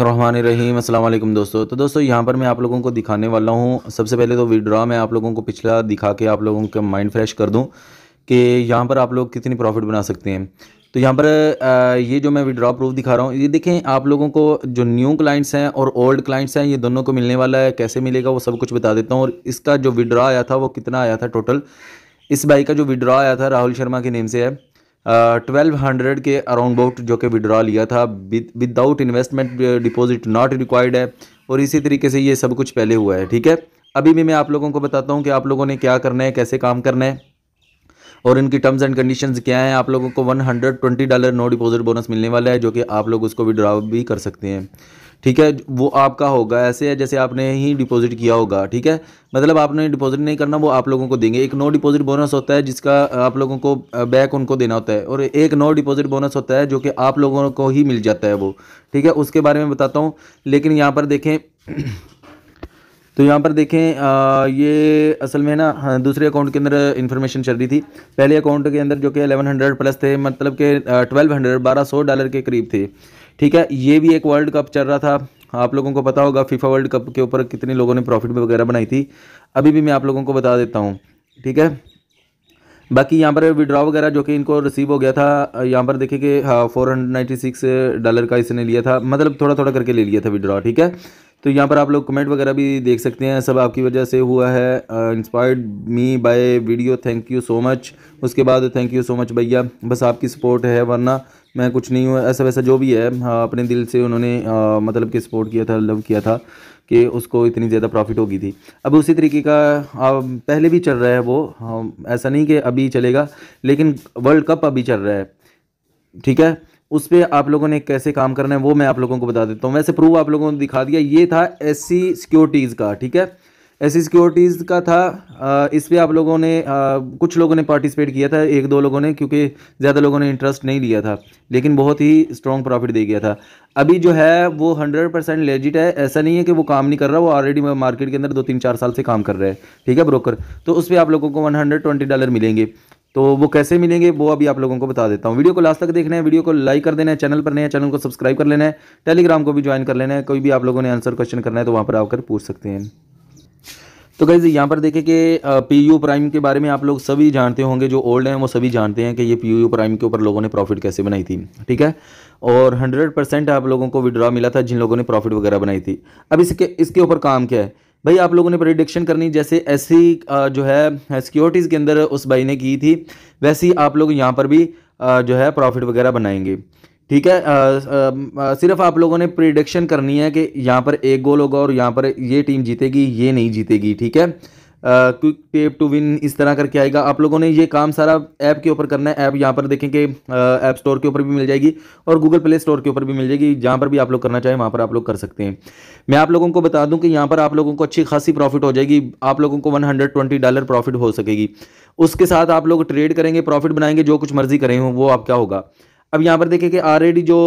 रहमान रहीम वालेकुम दोस्तों तो दोस्तों यहाँ पर मैं आप लोगों को दिखाने वाला हूँ सबसे पहले तो विड्रा मैं आप लोगों को पिछला दिखा के आप लोगों का माइंड फ्रेश कर दूँ कि यहाँ पर आप लोग कितनी प्रॉफिट बना सकते हैं तो यहाँ पर ये जो मैं विड्रॉ प्रूफ दिखा रहा हूँ ये देखें आप लोगों को जो न्यू क्लाइंट्स हैं और ओल्ड क्लाइंट्स हैं ये दोनों को मिलने वाला है कैसे मिलेगा वो सब कुछ बता देता हूँ और इसका जो विड्रॉ आया था वो कितना आया था टोटल इस बाइक का जो विड्रॉ आया था राहुल शर्मा के नेम से है ट्वेल्व हंड्रेड के अराउंड अबाउट जो कि विड्रॉ लिया था without investment deposit not required है और इसी तरीके से ये सब कुछ पहले हुआ है ठीक है अभी भी मैं आप लोगों को बताता हूँ कि आप लोगों ने क्या करना है कैसे काम करना है और इनकी टर्म्स एंड कंडीशंस क्या हैं आप लोगों को 120 डॉलर नो डिपॉजिट बोनस मिलने वाला है जो कि आप लोग उसको विड्रॉ भी कर सकते हैं ठीक है वो आपका होगा ऐसे है जैसे आपने ही डिपॉजिट किया होगा ठीक है मतलब आपने डिपॉजिट नहीं करना वो आप लोगों को देंगे एक नो डिपॉजिट बोनस होता है जिसका आप लोगों को बैक उनको देना होता है और एक नो डिपॉजिट बोनस होता है जो कि आप लोगों को ही मिल जाता है वो ठीक है उसके बारे में बताता हूँ लेकिन यहाँ पर देखें तो यहाँ पर देखें आ, ये असल में ना हाँ, दूसरे अकाउंट के अंदर इन्फॉर्मेशन चल रही थी पहले अकाउंट के अंदर जो कि 1100 प्लस थे मतलब के 1200 1200 डॉलर के करीब थे ठीक है ये भी एक वर्ल्ड कप चल रहा था आप लोगों को पता होगा फीफा वर्ल्ड कप के ऊपर कितने लोगों ने प्रॉफिट वगैरह बनाई थी अभी भी मैं आप लोगों को बता देता हूँ ठीक है बाकी यहाँ पर विड्रॉ वगैरह जो कि इनको रिसीव हो गया था यहाँ पर देखिए कि हाँ four hundred ninety six dollar का इसने लिया था मतलब थोड़ा थोड़ा करके ले लिया था विड्रॉ ठीक है तो यहाँ पर आप लोग कमेंट वगैरह भी देख सकते हैं सब आपकी वजह से हुआ है inspired me by video thank you so much उसके बाद थैंक यू सो मच भैया बस आपकी सपोर्ट है वरना मैं कुछ नहीं हूँ ऐसा वैसा जो भी है हाँ, अपने दिल से उन्होंने मतलब कि सपोर्ट किया था लव किया था कि उसको इतनी ज़्यादा प्रॉफिट होगी थी अब उसी तरीके का पहले भी चल रहा है वो हाँ, ऐसा नहीं कि अभी चलेगा लेकिन वर्ल्ड कप अभी चल रहा है ठीक है उस पर आप लोगों ने कैसे काम करना है वो मैं आप लोगों को बता देता हूँ वैसे प्रूव आप लोगों ने दिखा दिया ये था एस सिक्योरिटीज़ का ठीक है ऐसी सिक्योरिटीज़ का था इस पर आप लोगों ने कुछ लोगों ने पार्टिसिपेट किया था एक दो लोगों ने क्योंकि ज़्यादा लोगों ने इंटरेस्ट नहीं लिया था लेकिन बहुत ही स्ट्रॉन्ग प्रॉफिट दे गया था अभी जो है वो हंड्रेड परसेंट लेजिट है ऐसा नहीं है कि वो काम नहीं कर रहा वो ऑलरेडी मार्केट के अंदर दो तीन चार साल से काम कर रहा है ठीक है ब्रोकर तो उस पर आप लोगों को वन हंड्रेड ट्वेंटी डॉलर मिलेंगे तो वो कैसे मिलेंगे वो अभी आप लोगों को बता देता हूँ वीडियो को लास्ट तक देखना है वीडियो को लाइक कर देना है चैनल पर है चैनल को सब्सक्राइब कर लेना है टेलीग्राम को भी ज्वाइन कर लेना है कोई भी आप लोगों ने आंसर क्वेश्चन करना है तो वहाँ पर आकर पूछ सकते हैं तो गाइज यहाँ पर देखें कि पी यू प्राइम के बारे में आप लोग सभी जानते होंगे जो ओल्ड हैं वो सभी जानते हैं कि ये पी यू प्राइम के ऊपर लोगों ने प्रॉफिट कैसे बनाई थी ठीक है और 100 परसेंट आप लोगों को विड्रॉ मिला था जिन लोगों ने प्रॉफिट वगैरह बनाई थी अब इसके इसके ऊपर काम क्या है भाई आप लोगों ने प्रिडिक्शन करनी जैसे ऐसी जो है सिक्योरिटीज़ के अंदर उस भाई ने की थी वैसी आप लोग यहाँ पर भी जो है प्रॉफिट वगैरह बनाएंगे ठीक है आ, आ, आ, सिर्फ आप लोगों ने प्रिडिक्शन करनी है कि यहाँ पर एक गोल होगा और यहाँ पर ये टीम जीतेगी ये नहीं जीतेगी ठीक है क्विक टेप टू विन इस तरह करके आएगा आप लोगों ने ये काम सारा ऐप के ऊपर करना है ऐप यहाँ पर देखें कि ऐप स्टोर के ऊपर भी मिल जाएगी और गूगल प्ले स्टोर के ऊपर भी मिल जाएगी जहाँ पर भी आप लोग करना चाहें वहाँ पर आप लोग कर सकते हैं मैं आप लोगों को बता दूं कि यहाँ पर आप लोगों को अच्छी खासी प्रॉफिट हो जाएगी आप लोगों को वन डॉलर प्रॉफिट हो सकेगी उसके साथ आप लोग ट्रेड करेंगे प्रॉफिट बनाएंगे जो कुछ मर्जी करें वो आपका होगा अब यहाँ पर देखें कि ऑलरेडी जो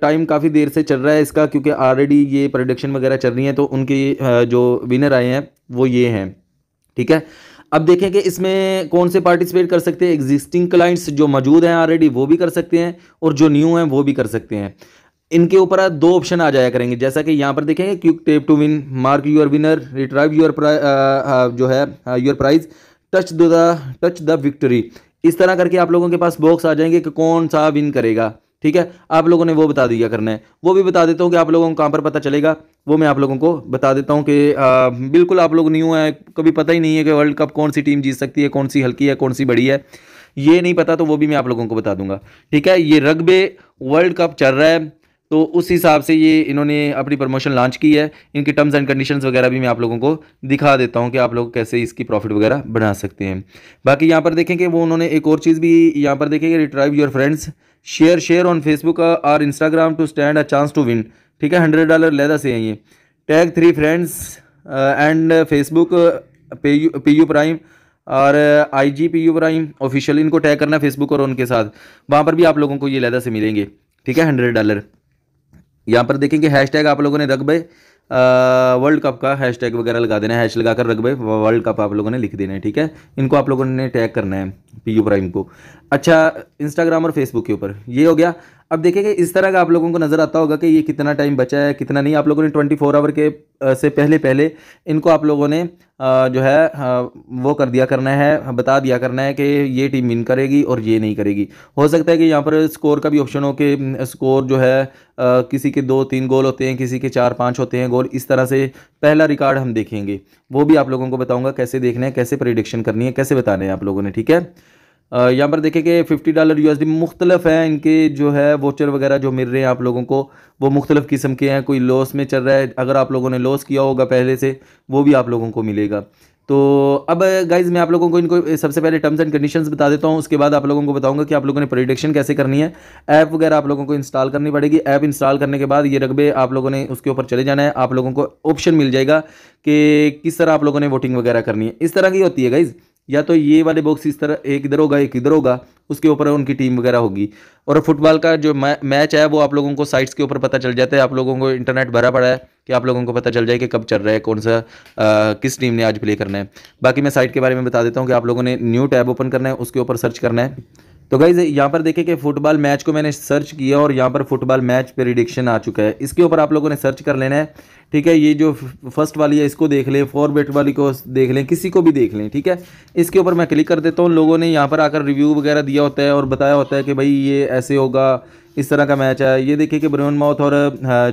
टाइम काफ़ी देर से चल रहा है इसका क्योंकि ऑलरेडी ये प्रोडक्शन वगैरह चल रही है तो उनके जो विनर आए हैं वो ये हैं ठीक है अब देखें कि इसमें कौन से पार्टिसिपेट कर सकते हैं एग्जिस्टिंग क्लाइंट्स जो मौजूद हैं ऑलरेडी वो भी कर सकते हैं और जो न्यू हैं वो भी कर सकते हैं इनके ऊपर दो ऑप्शन आ जाया करेंगे जैसा कि यहाँ पर देखेंगे quick tap to win mark your winner retrieve your जो है your prize touch the touch the victory इस तरह करके आप लोगों के पास बॉक्स आ जाएंगे कि कौन सा विन करेगा ठीक है आप लोगों ने वो बता दिया करना है वो भी बता देता हूँ कि आप लोगों को कहाँ पर पता चलेगा वो मैं आप लोगों को बता देता हूँ कि आ, बिल्कुल आप लोग न्यू है कभी पता ही नहीं है कि वर्ल्ड कप कौन सी टीम जीत सकती है कौन सी हल्की है कौन सी बड़ी है ये नहीं पता तो वो भी मैं आप लोगों को बता दूंगा ठीक है ये रगबे वर्ल्ड कप चल रहा है तो उस हिसाब से ये इन्होंने अपनी प्रमोशन लॉन्च की है इनकी टर्म्स एंड कंडीशंस वगैरह भी मैं आप लोगों को दिखा देता हूँ कि आप लोग कैसे इसकी प्रॉफिट वगैरह बना सकते हैं बाकी यहाँ पर देखें कि वो उन्होंने एक और चीज़ भी यहाँ पर देखें कि retrieve your friends share share on Facebook और Instagram to stand a chance to win ठीक है हंड्रेड डॉलर लेदा से है ये tag three friends and Facebook पे यू पी यू प्राइम और I G P U Prime official इनको टैग करना है फेसबुक और उनके साथ वहाँ पर भी आप लोगों को ये लेदा से मिलेंगे ठीक है हंड्रेड डॉलर यहाँ पर देखेंगे हैशटैग आप लोगों ने रकबे वर्ल्ड कप का हैशटैग वगैरह लगा देना हैश लगा कर रकबे वर्ल्ड कप आप लोगों ने लिख देना है ठीक है इनको आप लोगों ने टैग करना है पी यू प्राइम को अच्छा इंस्टाग्राम और फेसबुक के ऊपर ये हो गया अब देखिए इस तरह का आप लोगों को नज़र आता होगा कि ये कितना टाइम बचा है कितना नहीं आप लोगों ने ट्वेंटी फोर आवर के से पहले पहले इनको आप लोगों ने जो है वो कर दिया करना है बता दिया करना है कि ये टीम विन करेगी और ये नहीं करेगी हो सकता है कि यहाँ पर स्कोर का भी ऑप्शन हो कि स्कोर जो है किसी के दो तीन गोल होते हैं किसी के चार पाँच होते हैं गोल इस तरह से पहला रिकॉर्ड हम देखेंगे वो भी आप लोगों को बताऊँगा कैसे देखना है कैसे प्रिडिक्शन करनी है कैसे बताना है आप लोगों ने ठीक है यहाँ पर देखें कि फिफ्टी डॉलर यूएसडी मुख्तलिफ हैं इनके जो है वोचर वगैरह जो मिल रहे हैं आप लोगों को वो मुख्तलिफ़ किस्म के हैं कोई लॉस में चल रहा है अगर आप लोगों ने लॉस किया होगा पहले से वो भी आप लोगों को मिलेगा तो अब गाइज मैं आप लोगों को इनको सबसे पहले टर्म्स एंड कंडीशंस बता देता हूँ उसके बाद आप लोगों को बताऊंगा कि आप लोगों ने प्रोडिक्शन कैसे करनी है ऐप वगैरह आप लोगों को इंस्टॉल करनी पड़ेगी ऐप इंस्टॉल करने के बाद ये रकबे आप लोगों ने उसके ऊपर चले जाना है आप लोगों को ऑप्शन मिल जाएगा कि किस तरह आप लोगों ने वोटिंग वगैरह करनी है इस तरह की होती है गाइज़ या तो ये वाले बॉक्स इस तरह एक इधर होगा एक इधर होगा उसके ऊपर उनकी टीम वगैरह होगी और फुटबॉल का जो मैच है वो आप लोगों को साइट्स के ऊपर पता चल जाता है आप लोगों को इंटरनेट भरा पड़ा है कि आप लोगों को पता चल जाए कि कब चल रहा है कौन सा आ, किस टीम ने आज प्ले करना है बाकी मैं साइट के बारे में बता देता हूँ कि आप लोगों ने न्यू टैब ओपन करना है उसके ऊपर सर्च करना है तो गाइज यहाँ पर देखें कि फुटबॉल मैच को मैंने सर्च किया और यहाँ पर फुटबॉल मैच रिडिक्शन आ चुका है इसके ऊपर आप लोगों ने सर्च कर लेना है ठीक है ये जो फर्स्ट वाली है इसको देख लें बेट वाली को देख लें किसी को भी देख लें ठीक है इसके ऊपर मैं क्लिक कर देता हूँ लोगों ने यहाँ पर आकर रिव्यू वगैरह दिया होता है और बताया होता है कि भाई ये ऐसे होगा इस तरह का मैच है ये देखिए कि ब्रोन माउथ और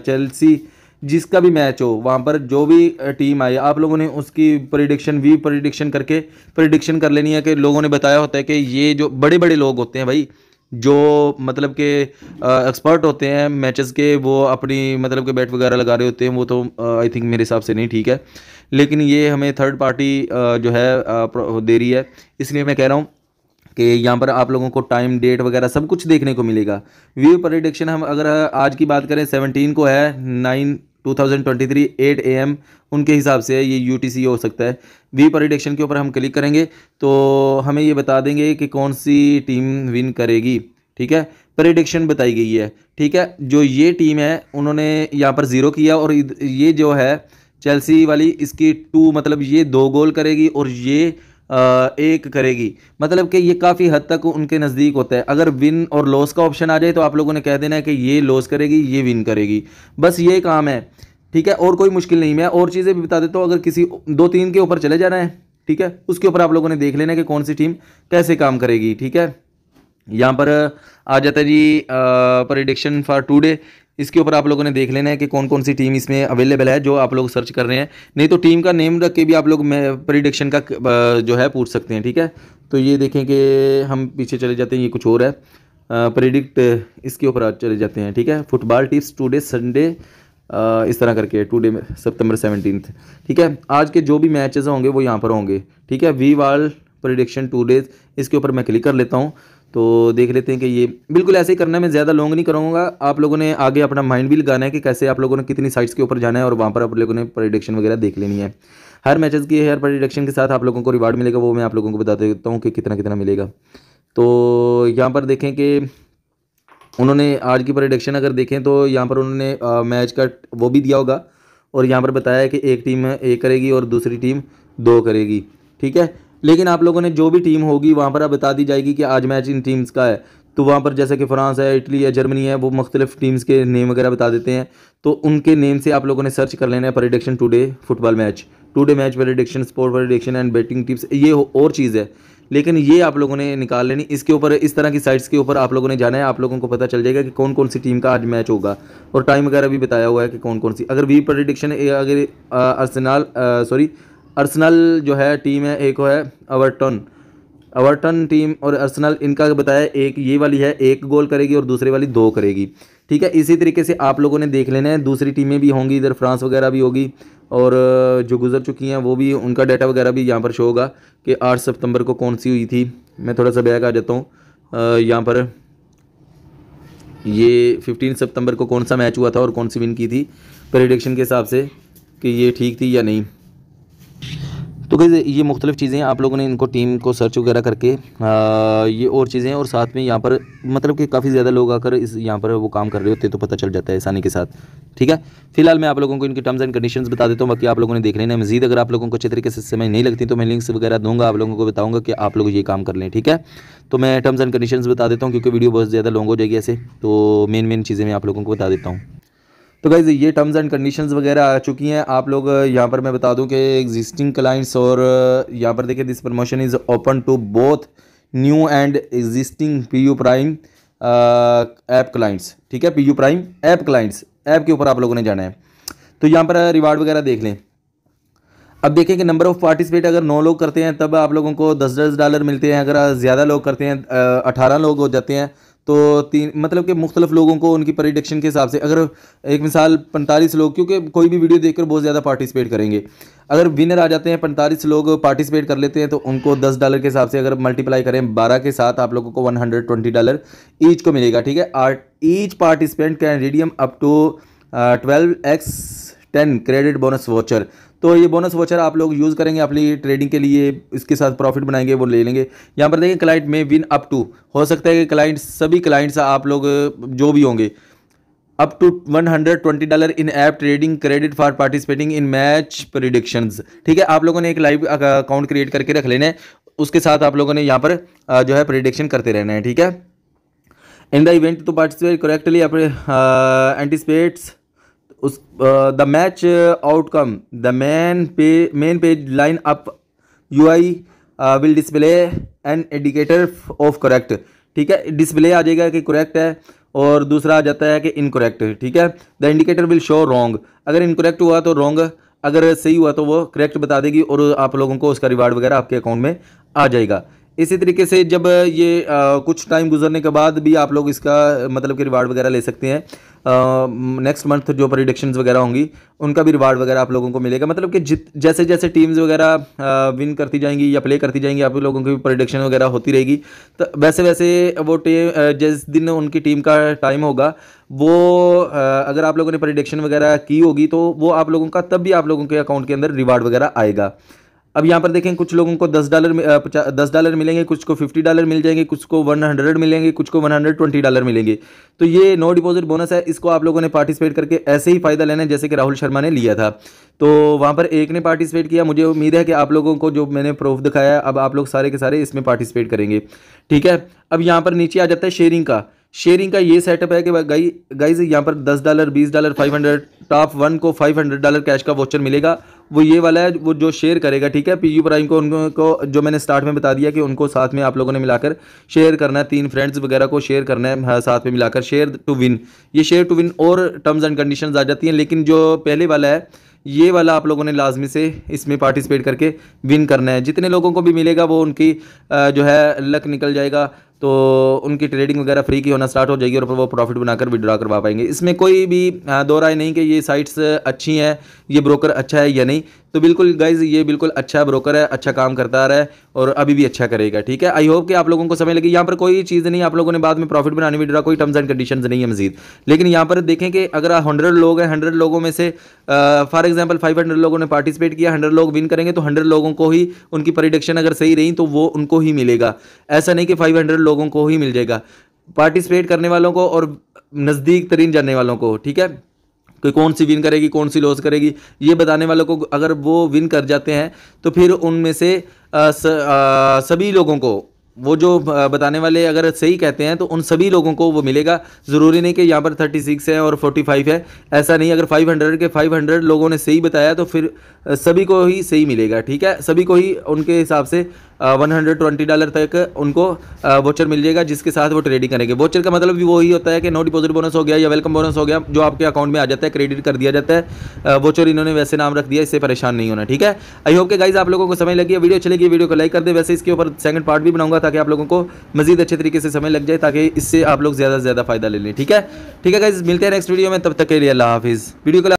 चेल्सी हाँ, जिसका भी मैच हो वहाँ पर जो भी टीम आई आप लोगों ने उसकी प्रिडिक्शन वी प्रिडिक्शन करके प्रिडिक्शन कर लेनी है कि लोगों ने बताया होता है कि ये जो बड़े बड़े लोग होते हैं भाई जो मतलब के एक्सपर्ट होते हैं मैचेस के वो अपनी मतलब के बैट वगैरह लगा रहे होते हैं वो तो आई थिंक मेरे हिसाब से नहीं ठीक है लेकिन ये हमें थर्ड पार्टी आ, जो है आ, दे रही है इसलिए मैं कह रहा हूँ कि यहाँ पर आप लोगों को टाइम डेट वगैरह सब कुछ देखने को मिलेगा व्यू प्रडिक्शन हम अगर आज की बात करें सेवनटीन को है नाइन 2023 8 एम उनके हिसाब से ये यू हो सकता है वी प्रोडिक्शन के ऊपर हम क्लिक करेंगे तो हमें ये बता देंगे कि कौन सी टीम विन करेगी ठीक है परिडिक्शन बताई गई है ठीक है जो ये टीम है उन्होंने यहाँ पर ज़ीरो किया और ये जो है चेल्सी वाली इसकी टू मतलब ये दो गोल करेगी और ये एक करेगी मतलब कि ये काफ़ी हद तक उनके नज़दीक होता है अगर विन और लॉस का ऑप्शन आ जाए तो आप लोगों ने कह देना है कि ये लॉस करेगी ये विन करेगी बस ये काम है ठीक है और कोई मुश्किल नहीं मैं और चीज़ें भी बता देता हूँ अगर किसी दो तीन के ऊपर चले जाना है ठीक है उसके ऊपर आप लोगों ने देख लेना है कि कौन सी टीम कैसे काम करेगी ठीक है यहाँ पर आ जाता है जी प्रडिक्शन फॉर टूडे इसके ऊपर आप लोगों ने देख लेना है कि कौन कौन सी टीम इसमें अवेलेबल है जो आप लोग सर्च कर रहे हैं नहीं तो टीम का नेम रख के भी आप लोग प्रिडिक्शन का जो है पूछ सकते हैं ठीक है तो ये देखें कि हम पीछे चले जाते हैं ये कुछ और है प्रिडिक्ट इसके ऊपर चले जाते हैं ठीक है फुटबॉल टिप्स टूडे संडे इस तरह करके टूडे सितंबर सेवनटीन ठीक है आज के जो भी मैचेस होंगे वो यहाँ पर होंगे ठीक है वी वाल प्रिडिक्शन टू डेज इसके ऊपर मैं क्लिक कर लेता हूँ तो देख लेते हैं कि ये बिल्कुल ऐसे ही करना है मैं ज़्यादा लॉन्ग नहीं करूँगा आप लोगों ने आगे अपना माइंड भी लगाना है कि कैसे आप लोगों ने कितनी साइट्स के ऊपर जाना है और वहाँ पर आप लोगों ने प्रोडिक्शन वगैरह देख लेनी है हर मैचेस की हर प्रोडिक्शन के साथ आप लोगों को रिवार्ड मिलेगा वो मैं आप लोगों को बता देता हूँ कि कितना कितना मिलेगा तो यहाँ पर देखें कि उन्होंने आज की प्रोडिक्शन अगर देखें तो यहाँ पर उन्होंने मैच का वो भी दिया होगा और यहाँ पर बताया कि एक टीम एक करेगी और दूसरी टीम दो करेगी ठीक है लेकिन आप लोगों ने जो भी टीम होगी वहाँ पर आप बता दी जाएगी कि आज मैच इन टीम्स का है तो वहाँ पर जैसे कि फ़्रांस है इटली है जर्मनी है वो मुख्तलिफ टीम्स के नेम वगैरह बता देते हैं तो उनके नेम से आप लोगों ने सर्च कर लेना है prediction today football match today match prediction sport prediction and betting tips ये और चीज़ है लेकिन ये आप लोगों ने निकाल लेनी इसके ऊपर इस तरह की साइट्स के ऊपर आप लोगों ने जाना है आप लोगों को पता चल जाएगा कि कौन कौन सी टीम का आज मैच होगा और टाइम वगैरह भी बताया हुआ है कि कौन कौन सी अगर वी प्रेडिक्शन अगर अर्सनल सॉरी अर्सनल जो है टीम है एक है अवर्टन अवर्टन टीम और अर्सनल इनका बताया एक ये वाली है एक गोल करेगी और दूसरी वाली दो करेगी ठीक है इसी तरीके से आप लोगों ने देख लेना है दूसरी टीमें भी होंगी इधर फ्रांस वगैरह भी होगी और जो गुजर चुकी हैं वो भी उनका डाटा वगैरह भी यहाँ पर शो होगा कि आठ सितंबर को कौन सी हुई थी मैं थोड़ा सा बैग आ जाता हूँ यहाँ पर ये फिफ्टीन सितंबर को कौन सा मैच हुआ था और कौन सी विन की थी प्रेडिक्शन के हिसाब से कि ये ठीक थी या नहीं तो गई ये मुख्तलिफ चीज़ें आप लोगों ने इनको टीम को सर्च वगैरह करके आ, ये और चीज़ें और साथ में यहाँ पर मतलब कि काफ़ी ज़्यादा लोग आकर इस यहाँ पर वो काम कर रहे होते तो पता चल जाता है आसानी के साथ ठीक है फिलहाल मैं आप लोगों को इनकी टर्म्स एंड कंडीशन बता देता हूँ बाकी आप लोगों ने देख लेना मजीद अगर आप लोगों को अच्छे तरीके से समय नहीं लगती तो मैं लिंक्स वगैरह दूंगा आप लोगों को बताऊँगा कि आप लोग ये काम कर लें ठीक है तो मैं टर्म्स एंड कंडीशन बता देता हूँ क्योंकि वीडियो बहुत ज़्यादा लॉन्ग हो जाएगी ऐसे तो मेन मेन चीज़ें मैं आप लोगों को बता देता हूँ तो गाइज़ ये टर्म्स एंड कंडीशंस वगैरह आ चुकी हैं आप लोग यहाँ पर मैं बता दूं कि एग्जिस्टिंग क्लाइंट्स और यहाँ पर देखिए this promotion is open to both new and existing P U Prime app clients ठीक है P U Prime app clients app के ऊपर आप लोगों ने जाना है तो यहाँ पर रिवार्ड वगैरह देख लें अब देखें कि नंबर ऑफ़ पार्टिसिपेट अगर नौ लोग करते हैं तब आप लोगों को दस दस डॉलर मिलते हैं अगर ज़्यादा लोग करते हैं अठारह लोग हो जाते हैं तो तीन मतलब कि मुख्तलिफ लोगों को उनकी प्रिडिक्शन के हिसाब से अगर एक मिसाल पैंतालीस लोग क्योंकि कोई भी वीडियो देखकर बहुत ज़्यादा पार्टिसिपेट करेंगे अगर विनर आ जाते हैं पैंतालीस लोग पार्टिसिपेट कर लेते हैं तो उनको दस डॉलर के हिसाब से अगर मल्टीप्लाई करें बारह के साथ आप लोगों को one hundred twenty dollar each को मिलेगा ठीक है each participant can redeem up to twelve X ten credit bonus voucher तो ये बोनस वोचर आप लोग यूज़ करेंगे अपनी ट्रेडिंग के लिए इसके साथ प्रॉफिट बनाएंगे वो ले लेंगे यहाँ पर देखिए क्लाइंट में विन अप टू हो सकता है कि क्लाइंट सभी क्लाइंट्स आप लोग जो भी होंगे up to 120 dollar in app trading credit for participating in match predictions ठीक है आप लोगों ने एक लाइव अकाउंट क्रिएट करके रख लेना है उसके साथ आप लोगों ने यहाँ पर जो है प्रिडिक्शन करते रहना है ठीक है in the event to participate correctly uh, उस the match outcome the main पे main page line up U I will display an indicator of correct ठीक है डिस्प्ले आ जाएगा कि करेक्ट है और दूसरा आ जाता है कि इनकोरेक्ट ठीक है the indicator will show wrong अगर इनकोरेक्ट हुआ तो रॉन्ग अगर सही हुआ तो वो करेक्ट बता देगी और आप लोगों को उसका रिवार्ड वगैरह आपके अकाउंट में आ जाएगा इसी तरीके से जब ये आ, कुछ टाइम गुजरने के बाद भी आप लोग इसका मतलब कि रिवार्ड वगैरह ले सकते हैं नेक्स्ट मंथ जो प्रिडिक्शंस वगैरह होंगी उनका भी रिवार्ड वगैरह आप लोगों को मिलेगा मतलब कि जित जैसे जैसे टीम्स वगैरह विन करती जाएंगी या प्ले करती जाएंगी आप लोगों की प्रिडिक्शन वगैरह होती रहेगी तो वैसे वैसे वो टीम जिस दिन उनकी टीम का टाइम होगा वो अगर आप लोगों ने प्रिडिक्शन वगैरह की होगी तो वो आप लोगों का तब भी आप लोगों के अकाउंट के अंदर रिवार्ड वगैरह आएगा अब यहाँ पर देखें कुछ लोगों को दस डॉलर दस डॉलर मिलेंगे कुछ को फिफ्टी डॉलर मिल जाएंगे कुछ को वन हंड्रेड मिलेंगे कुछ को वन हंड्रेड ट्वेंटी डॉलर मिलेंगे तो ये नो डिपॉजिट बोनस है इसको आप लोगों ने पार्टिसिपेट करके ऐसे ही फ़ायदा लेना है जैसे कि राहुल शर्मा ने लिया था तो वहाँ पर एक ने पार्टिसिपेट किया मुझे उम्मीद है कि आप लोगों को जो मैंने प्रूफ दिखाया अब आप लोग सारे के सारे इसमें पार्टिसिपेट करेंगे ठीक है अब यहाँ पर नीचे आ जाता है शेयरिंग का शेयरिंग का ये सेटअप है कि गाई गाइज यहाँ पर दस डॉलर बीस dollar five hundred top one को फाइव हंड्रेड डॉलर कैश का वोचर मिलेगा वो ये वाला है वो जो शेयर करेगा ठीक है पी यू प्राइम को उनको जो मैंने स्टार्ट में बता दिया कि उनको साथ में आप लोगों ने मिलाकर शेयर करना है तीन फ्रेंड्स वगैरह को शेयर करना है हाँ, साथ में मिलाकर शेयर टू विन ये शेयर टू विन और टर्म्स एंड कंडीशन आ जाती हैं लेकिन जो पहले वाला है ये वाला आप लोगों ने लाजमी से इसमें पार्टिसिपेट करके विन करना है जितने लोगों को भी मिलेगा वो उनकी जो है लक निकल जाएगा तो उनकी ट्रेडिंग वगैरह फ्री की होना स्टार्ट हो जाएगी और वो प्रॉफिट बनाकर विड्रा करवा पाएंगे इसमें कोई भी दो राय नहीं कि ये साइट्स अच्छी हैं ये ब्रोकर अच्छा है या नहीं तो बिल्कुल गाइज ये बिल्कुल अच्छा ब्रोकर है अच्छा काम करता रहा है और अभी भी अच्छा करेगा ठीक है आई होप कि आप लोगों को समय लगे यहाँ पर कोई चीज़ नहीं आप लोगों ने बाद में प्रॉफिट बनाने डरा कोई टर्म्स एंड कंडीशन नहीं है मजीद लेकिन यहाँ पर देखें कि अगर हंड्रेड लोग हैं हंड्रेड लोगों में से फॉर एग्जाम्पल फाइव हंड्रेड लोगों ने पार्टिसिपेट किया हंड्रेड लोग विन करेंगे तो हंड्रेड लोगों को ही उनकी प्रिडिक्शन अगर सही रही तो वो उनको ही मिलेगा ऐसा नहीं कि फाइव हंड्रेड लोगों को ही मिल जाएगा पार्टिसिपेट करने वालों को और नज़दीक तरीन जाने वालों को ठीक है कि कौन सी विन करेगी कौन सी लॉस करेगी ये बताने वालों को अगर वो विन कर जाते हैं तो फिर उनमें से आ, स, आ, सभी लोगों को वो जो बताने वाले अगर सही कहते हैं तो उन सभी लोगों को वो मिलेगा ज़रूरी नहीं कि यहाँ पर थर्टी सिक्स है और फोर्टी फाइव है ऐसा नहीं अगर फाइव हंड्रेड के फाइव हंड्रेड लोगों ने सही बताया तो फिर सभी को ही सही मिलेगा ठीक है सभी को ही उनके हिसाब से 120 डॉलर तक उनको वोचर मिल जाएगा जिसके साथ वो ट्रेडिंग करेंगे वोचर का मतलब भी वही होता है कि नो डिपॉजिट बोनस हो गया या वेलकम बोनस हो गया जो आपके अकाउंट में आ जाता है क्रेडिट कर दिया जाता है वोचर इन्होंने वैसे नाम रख दिया इससे परेशान नहीं होना ठीक है आई होप के गाइज आप लोगों को समय लगी वीडियो लगी वीडियो को लाइक कर दे वैसे इसके ऊपर सेकंड पार्ट भी बनाऊंगा ताकि आप लोगों को मजीद अच्छे तरीके से समय लग जाए ताकि इससे आप लोग ज़्यादा से ज़्यादा फायदा ले लें ठीक है ठीक है गाइज मिलते हैं नेक्स्ट वीडियो में तब तक के लिए अल्लाह हाफिज़ वीडियो